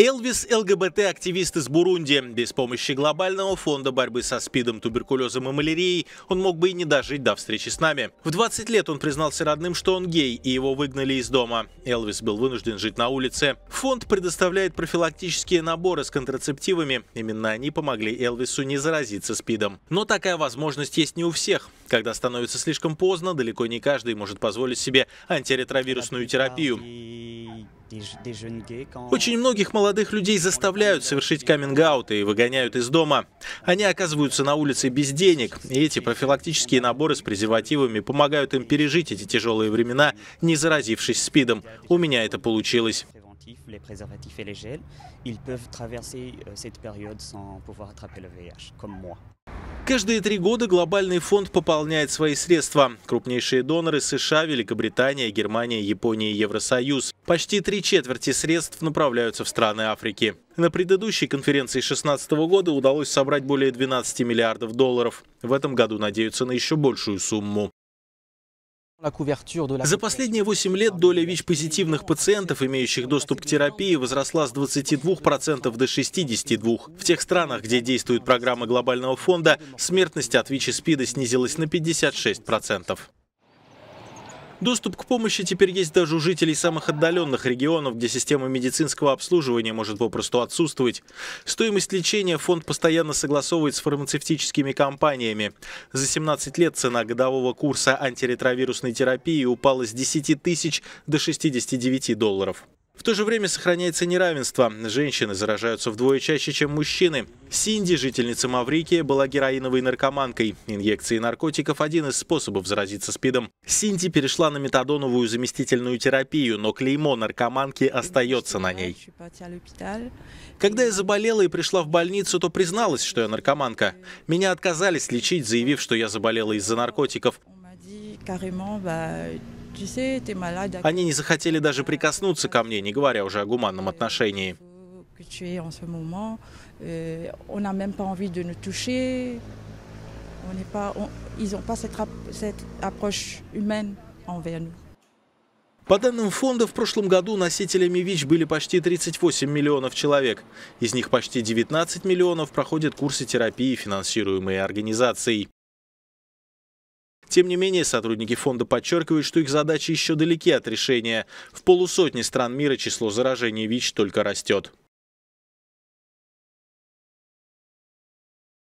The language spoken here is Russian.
Элвис – ЛГБТ-активист из Бурунди. Без помощи глобального фонда борьбы со СПИДом, туберкулезом и малярией он мог бы и не дожить до встречи с нами. В 20 лет он признался родным, что он гей, и его выгнали из дома. Элвис был вынужден жить на улице. Фонд предоставляет профилактические наборы с контрацептивами. Именно они помогли Элвису не заразиться СПИДом. Но такая возможность есть не у всех. Когда становится слишком поздно, далеко не каждый может позволить себе антиретровирусную терапию. Очень многих молодых людей заставляют совершить каминг и выгоняют из дома. Они оказываются на улице без денег, и эти профилактические наборы с презервативами помогают им пережить эти тяжелые времена, не заразившись СПИДом. У меня это получилось. les préservatifs et les gels, ils peuvent traverser euh, cette période sans pouvoir attraper le VIH, comme moi. Каждые три года глобальный фонд пополняет свои средства. Крупнейшие доноры – США, Великобритания, Германия, Япония и Евросоюз. Почти три четверти средств направляются в страны Африки. На предыдущей конференции 2016 года удалось собрать более 12 миллиардов долларов. В этом году надеются на еще большую сумму. За последние 8 лет доля ВИЧ-позитивных пациентов, имеющих доступ к терапии, возросла с 22% до 62%. В тех странах, где действуют программы глобального фонда, смертность от ВИЧ и СПИДа снизилась на 56%. Доступ к помощи теперь есть даже у жителей самых отдаленных регионов, где система медицинского обслуживания может попросту отсутствовать. Стоимость лечения фонд постоянно согласовывает с фармацевтическими компаниями. За 17 лет цена годового курса антиретровирусной терапии упала с 10 тысяч до 69 долларов. В то же время сохраняется неравенство. Женщины заражаются вдвое чаще, чем мужчины. Синди, жительница Маврикия, была героиновой наркоманкой. Инъекции наркотиков – один из способов заразиться СПИДом. Синди перешла на метадоновую заместительную терапию, но клеймо наркоманки остается на ней. Когда я заболела и пришла в больницу, то призналась, что я наркоманка. Меня отказались лечить, заявив, что я заболела из-за наркотиков. Они не захотели даже прикоснуться ко мне, не говоря уже о гуманном э, отношении. Euh, По данным фонда, в прошлом году носителями ВИЧ были почти 38 миллионов человек. Из них почти 19 миллионов проходят курсы терапии, финансируемые организацией. Тем не менее, сотрудники фонда подчеркивают, что их задачи еще далеки от решения. В полусотни стран мира число заражений ВИЧ только растет.